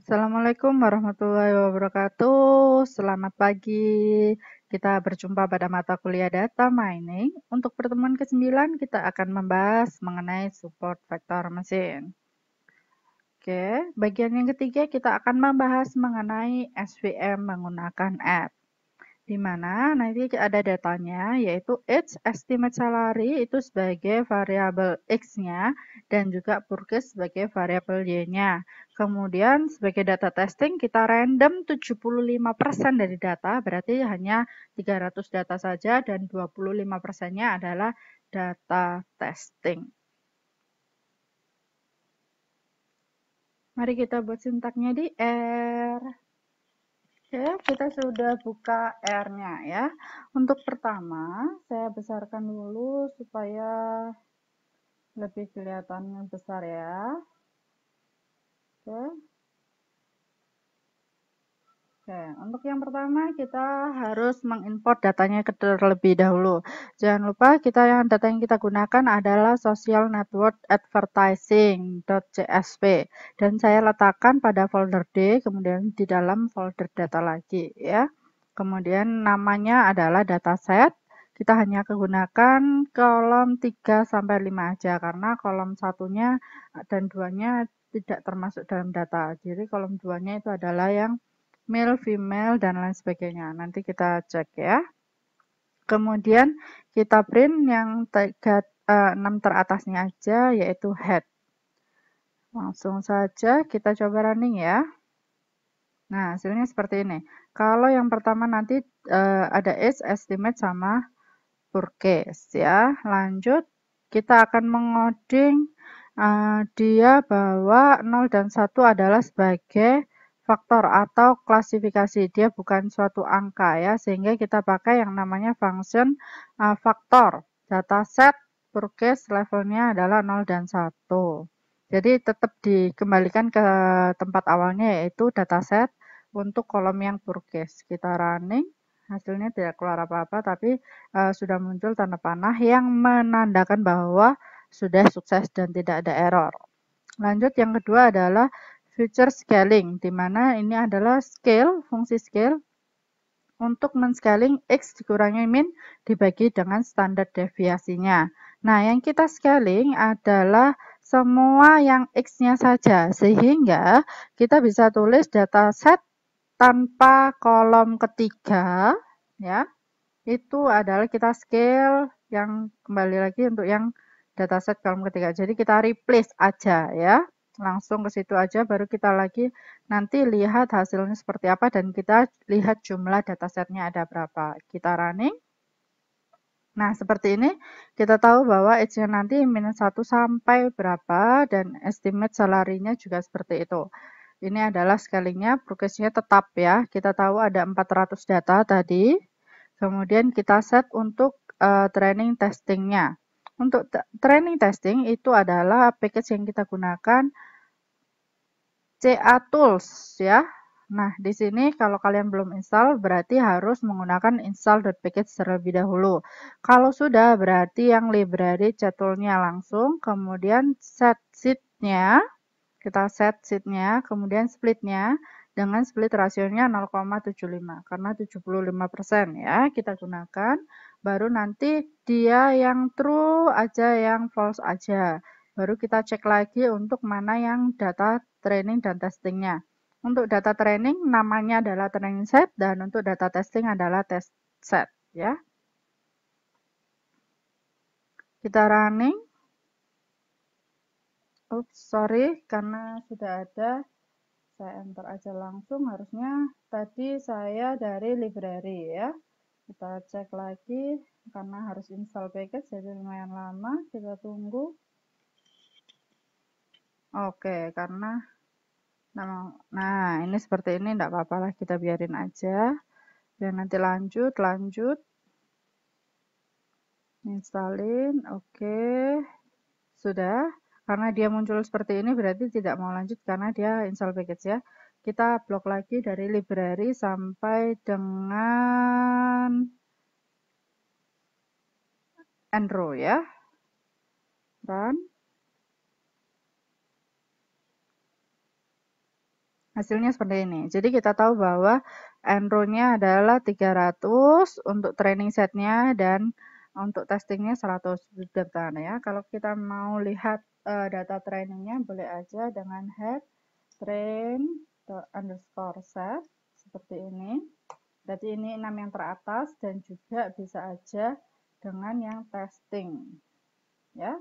Assalamualaikum warahmatullahi wabarakatuh. Selamat pagi. Kita berjumpa pada mata kuliah data mining. Untuk pertemuan ke-9 kita akan membahas mengenai support vector mesin. Oke, bagian yang ketiga kita akan membahas mengenai SVM menggunakan app di mana nanti ada datanya yaitu age estimate salary itu sebagai variabel x-nya dan juga purchase sebagai variabel y-nya. Kemudian sebagai data testing kita random 75% dari data berarti hanya 300 data saja dan 25%-nya adalah data testing. Mari kita buat sintaknya di R. Oke, kita sudah buka R-nya ya. Untuk pertama, saya besarkan dulu supaya lebih kelihatan yang besar ya. Oke. Oke, untuk yang pertama kita harus mengimport datanya ke terlebih dahulu. Jangan lupa kita yang data yang kita gunakan adalah social network advertising advertising.csv dan saya letakkan pada folder D kemudian di dalam folder data lagi ya. Kemudian namanya adalah dataset. Kita hanya menggunakan kolom 3 sampai 5 aja karena kolom satunya dan duanya tidak termasuk dalam data. Jadi kolom duanya itu adalah yang male, female, dan lain sebagainya. Nanti kita cek ya. Kemudian kita print yang tiga, uh, eh, 6 teratasnya aja yaitu head. Langsung saja kita coba running ya. Nah, hasilnya seperti ini. Kalau yang pertama nanti uh, ada age estimate sama purchase ya. Lanjut, kita akan mengoding uh, eh, dia bahwa 0 dan 1 adalah sebagai faktor atau klasifikasi. Dia bukan suatu angka ya, sehingga kita pakai yang namanya function uh, faktor. Dataset case levelnya adalah 0 dan 1. Jadi tetap dikembalikan ke tempat awalnya yaitu dataset untuk kolom yang case Kita running, hasilnya tidak keluar apa-apa tapi uh, sudah muncul tanda panah yang menandakan bahwa sudah sukses dan tidak ada error. Lanjut yang kedua adalah future scaling, di mana ini adalah scale, fungsi scale, untuk men-scaling X dikurangi min dibagi dengan standar deviasinya. Nah, yang kita scaling adalah semua yang X-nya saja, sehingga kita bisa tulis dataset tanpa kolom ketiga, ya. Itu adalah kita scale yang kembali lagi untuk yang dataset kolom ketiga. Jadi kita replace aja ya langsung ke situ aja baru kita lagi nanti lihat hasilnya seperti apa dan kita lihat jumlah datasetnya ada berapa. Kita running. Nah, seperti ini kita tahu bahwa age nanti minus 1 sampai berapa dan estimate salarinya juga seperti itu. Ini adalah scalingnya, progresnya tetap ya. Kita tahu ada 400 data tadi. Kemudian kita set untuk uh, training testingnya. Untuk training testing itu adalah package yang kita gunakan CA Tools ya. Nah, di sini kalau kalian belum install berarti harus menggunakan install.package terlebih dahulu. Kalau sudah berarti yang library cetulnya langsung, kemudian set sheet-nya, kita set sheet-nya, kemudian split-nya dengan split rasionya 0,75 karena 75% ya kita gunakan baru nanti dia yang true aja yang false aja baru kita cek lagi untuk mana yang data training dan testingnya untuk data training namanya adalah training set dan untuk data testing adalah test set ya kita running Oops, sorry karena sudah ada saya enter aja langsung harusnya tadi saya dari library ya kita cek lagi karena harus install package jadi lumayan lama kita tunggu oke karena nah ini seperti ini tidak apa-apa lah kita biarin aja dan nanti lanjut lanjut installin oke sudah karena dia muncul seperti ini berarti tidak mau lanjut karena dia install package ya. Kita blok lagi dari library sampai dengan Android ya. Dan Hasilnya seperti ini. Jadi kita tahu bahwa Androidnya adalah 300 untuk training setnya dan untuk testingnya 100 juta ya. Kalau kita mau lihat uh, data trainingnya boleh aja dengan head train underscore set seperti ini. Jadi ini 6 yang teratas dan juga bisa aja dengan yang testing. Ya.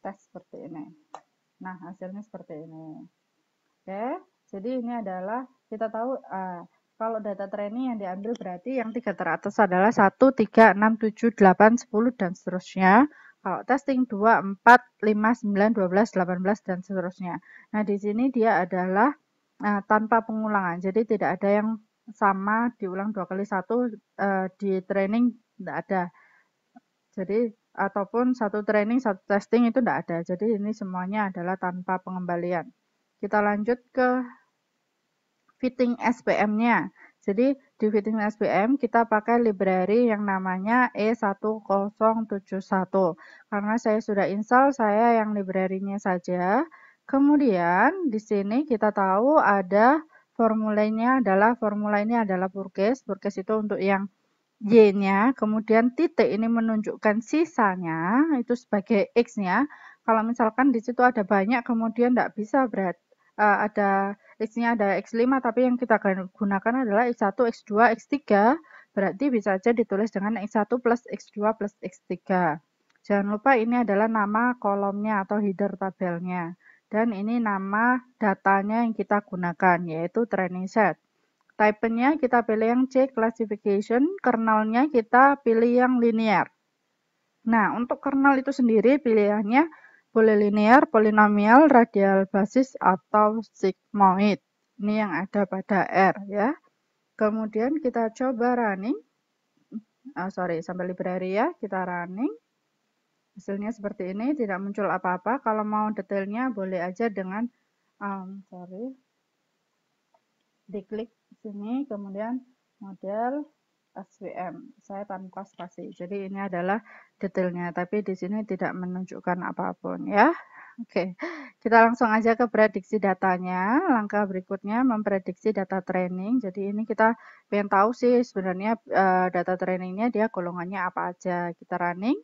test seperti ini. Nah, hasilnya seperti ini. Oke. Jadi ini adalah kita tahu uh, kalau data training yang diambil berarti yang tiga teratas adalah satu, tiga, enam, tujuh, delapan, sepuluh dan seterusnya. Kalau testing 2, 4, 5, 9, 12, 18, dan seterusnya. Nah, di sini dia adalah uh, tanpa pengulangan. Jadi tidak ada yang sama diulang dua kali satu uh, di training tidak ada. Jadi ataupun satu training satu testing itu tidak ada. Jadi ini semuanya adalah tanpa pengembalian. Kita lanjut ke fitting SPM-nya. Jadi di fitting SPM kita pakai library yang namanya E1071. Karena saya sudah install saya yang library-nya saja. Kemudian di sini kita tahu ada formulanya adalah formula ini adalah purkes. Purkes itu untuk yang Y-nya, kemudian titik ini menunjukkan sisanya, itu sebagai X-nya. Kalau misalkan di situ ada banyak, kemudian tidak bisa berat, uh, ada X-nya ada X5, tapi yang kita gunakan adalah X1, X2, X3. Berarti bisa saja ditulis dengan X1 plus X2 plus X3. Jangan lupa ini adalah nama kolomnya atau header tabelnya. Dan ini nama datanya yang kita gunakan, yaitu training set. Type-nya kita pilih yang C, classification. Kernelnya kita pilih yang linear. Nah, untuk kernel itu sendiri pilihannya Polilinear, polinomial, radial basis, atau sigmoid. Ini yang ada pada R ya. Kemudian kita coba running. Oh, sorry, sampai library ya. Kita running. Hasilnya seperti ini, tidak muncul apa-apa. Kalau mau detailnya boleh aja dengan, um, sorry, diklik sini, kemudian model, SVM, saya tanpa spasi. Jadi ini adalah detailnya, tapi di sini tidak menunjukkan apapun ya. Oke, kita langsung aja ke prediksi datanya. Langkah berikutnya memprediksi data training. Jadi ini kita pengen tahu sih sebenarnya eh, data trainingnya dia golongannya apa aja. Kita running,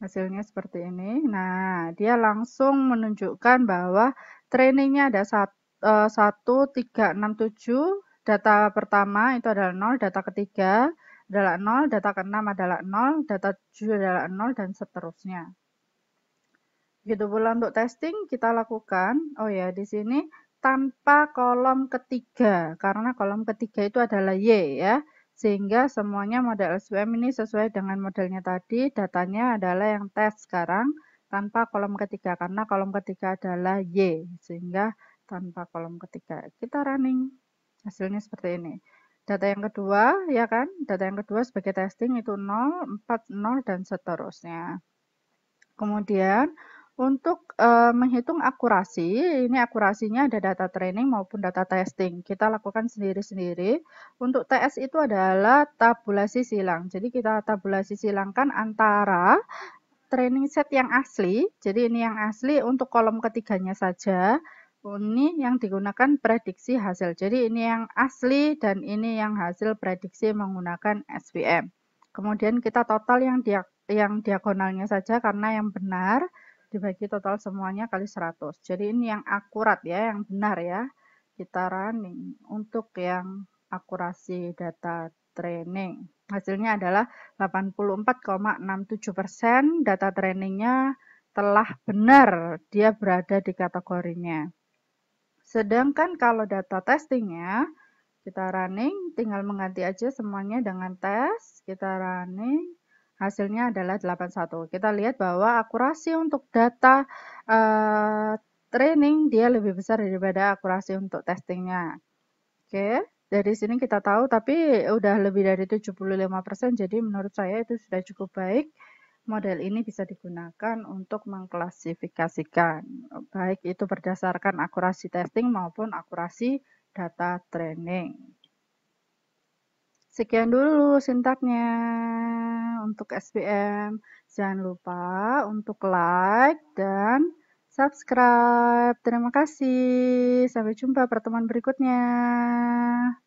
hasilnya seperti ini. Nah, dia langsung menunjukkan bahwa trainingnya ada eh, satu tiga enam tujuh Data pertama itu adalah 0, data ketiga adalah 0, data keenam adalah 0, data tujuh adalah 0, dan seterusnya. Jadi pula untuk testing kita lakukan, oh ya di sini tanpa kolom ketiga, karena kolom ketiga itu adalah Y ya. Sehingga semuanya model SWM ini sesuai dengan modelnya tadi, datanya adalah yang tes sekarang tanpa kolom ketiga, karena kolom ketiga adalah Y, sehingga tanpa kolom ketiga. Kita running. Hasilnya seperti ini. Data yang kedua, ya kan? Data yang kedua sebagai testing itu 0, 4, 0, dan seterusnya. Kemudian, untuk e, menghitung akurasi, ini akurasinya ada data training maupun data testing. Kita lakukan sendiri-sendiri. Untuk TS itu adalah tabulasi silang. Jadi kita tabulasi silangkan antara training set yang asli, jadi ini yang asli untuk kolom ketiganya saja, ini yang digunakan prediksi hasil. Jadi ini yang asli dan ini yang hasil prediksi menggunakan SVM. Kemudian kita total yang dia, yang diagonalnya saja karena yang benar dibagi total semuanya kali 100. Jadi ini yang akurat ya, yang benar ya. Kita running untuk yang akurasi data training. Hasilnya adalah 84,67% data trainingnya telah benar dia berada di kategorinya. Sedangkan kalau data testingnya, kita running, tinggal mengganti aja semuanya dengan tes, kita running, hasilnya adalah 81. Kita lihat bahwa akurasi untuk data uh, training dia lebih besar daripada akurasi untuk testingnya. Oke, dari sini kita tahu tapi udah lebih dari 75%, jadi menurut saya itu sudah cukup baik. Model ini bisa digunakan untuk mengklasifikasikan, baik itu berdasarkan akurasi testing maupun akurasi data training. Sekian dulu sintaknya untuk SPM. Jangan lupa untuk like dan subscribe. Terima kasih. Sampai jumpa pertemuan berikutnya.